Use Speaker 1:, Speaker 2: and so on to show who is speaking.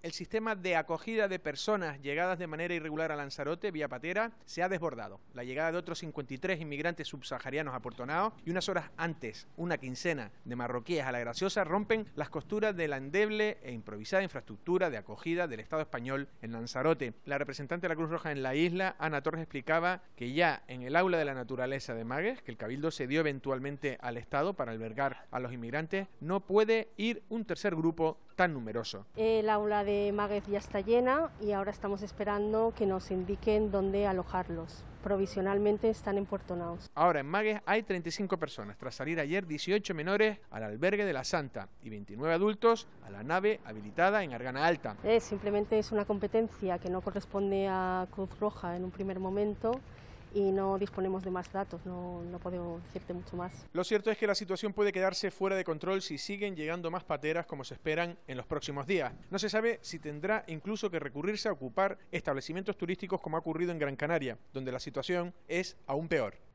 Speaker 1: El sistema de acogida de personas llegadas de manera irregular a Lanzarote vía patera se ha desbordado. La llegada de otros 53 inmigrantes subsaharianos a Portonao y unas horas antes, una quincena de marroquíes a la Graciosa rompen las costuras de la endeble e improvisada infraestructura de acogida del Estado español en Lanzarote. La representante de la Cruz Roja en la isla, Ana Torres, explicaba que ya en el aula de la naturaleza de Magues, que el Cabildo se dio eventualmente al Estado para albergar a los inmigrantes, no puede ir un tercer grupo tan numeroso.
Speaker 2: El aula de Máguez ya está llena y ahora estamos esperando que nos indiquen dónde alojarlos. Provisionalmente están en Puerto Naos.
Speaker 1: Ahora en Máguez hay 35 personas, tras salir ayer 18 menores al albergue de la Santa y 29 adultos a la nave habilitada en Argana Alta.
Speaker 2: Eh, simplemente es una competencia que no corresponde a Cruz Roja en un primer momento y no disponemos de más datos, no, no puedo decirte mucho más.
Speaker 1: Lo cierto es que la situación puede quedarse fuera de control si siguen llegando más pateras como se esperan en los próximos días. No se sabe si tendrá incluso que recurrirse a ocupar establecimientos turísticos como ha ocurrido en Gran Canaria, donde la situación es aún peor.